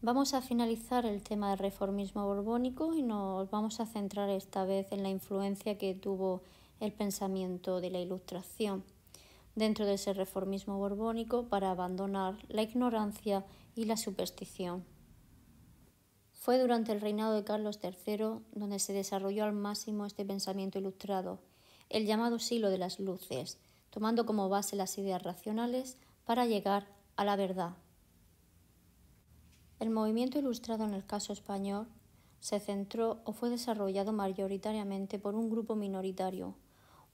Vamos a finalizar el tema del reformismo borbónico y nos vamos a centrar esta vez en la influencia que tuvo el pensamiento de la Ilustración dentro de ese reformismo borbónico para abandonar la ignorancia y la superstición. Fue durante el reinado de Carlos III donde se desarrolló al máximo este pensamiento ilustrado, el llamado silo de las luces, tomando como base las ideas racionales para llegar a la verdad. El movimiento ilustrado en el caso español se centró o fue desarrollado mayoritariamente por un grupo minoritario,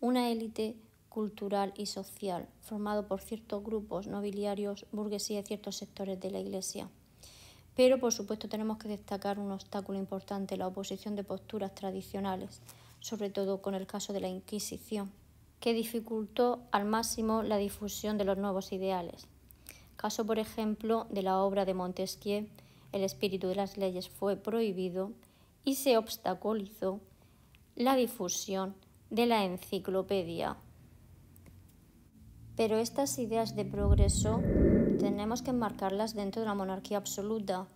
una élite cultural y social, formado por ciertos grupos nobiliarios, burguesía y ciertos sectores de la Iglesia. Pero, por supuesto, tenemos que destacar un obstáculo importante, la oposición de posturas tradicionales, sobre todo con el caso de la Inquisición, que dificultó al máximo la difusión de los nuevos ideales. Caso, por ejemplo, de la obra de Montesquieu, el espíritu de las leyes fue prohibido y se obstaculizó la difusión de la enciclopedia. Pero estas ideas de progreso tenemos que enmarcarlas dentro de la monarquía absoluta,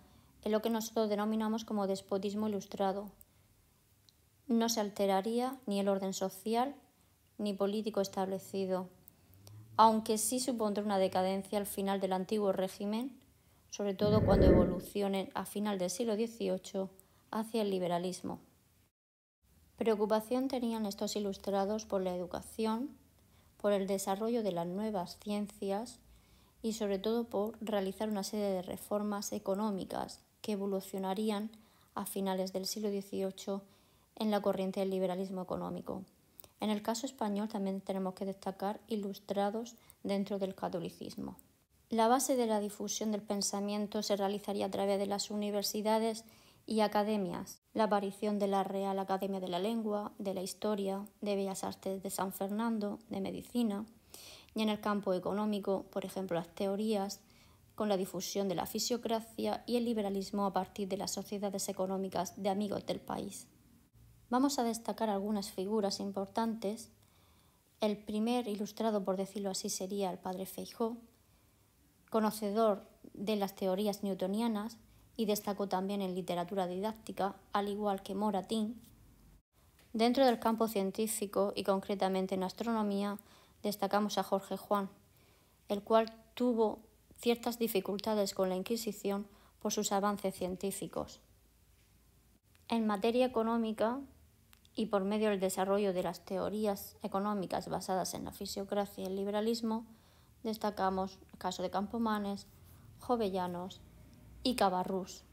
en lo que nosotros denominamos como despotismo ilustrado. No se alteraría ni el orden social ni político establecido aunque sí supondrá una decadencia al final del antiguo régimen, sobre todo cuando evolucionen a final del siglo XVIII hacia el liberalismo. Preocupación tenían estos ilustrados por la educación, por el desarrollo de las nuevas ciencias y sobre todo por realizar una serie de reformas económicas que evolucionarían a finales del siglo XVIII en la corriente del liberalismo económico. En el caso español también tenemos que destacar ilustrados dentro del catolicismo. La base de la difusión del pensamiento se realizaría a través de las universidades y academias, la aparición de la Real Academia de la Lengua, de la Historia, de Bellas Artes de San Fernando, de Medicina, y en el campo económico, por ejemplo, las teorías, con la difusión de la fisiocracia y el liberalismo a partir de las sociedades económicas de amigos del país. Vamos a destacar algunas figuras importantes. El primer ilustrado, por decirlo así, sería el padre Feijó, conocedor de las teorías newtonianas y destacó también en literatura didáctica, al igual que Moratín. Dentro del campo científico y concretamente en astronomía, destacamos a Jorge Juan, el cual tuvo ciertas dificultades con la Inquisición por sus avances científicos. En materia económica, y por medio del desarrollo de las teorías económicas basadas en la fisiocracia y el liberalismo, destacamos el caso de Campomanes, Jovellanos y Cabarrús.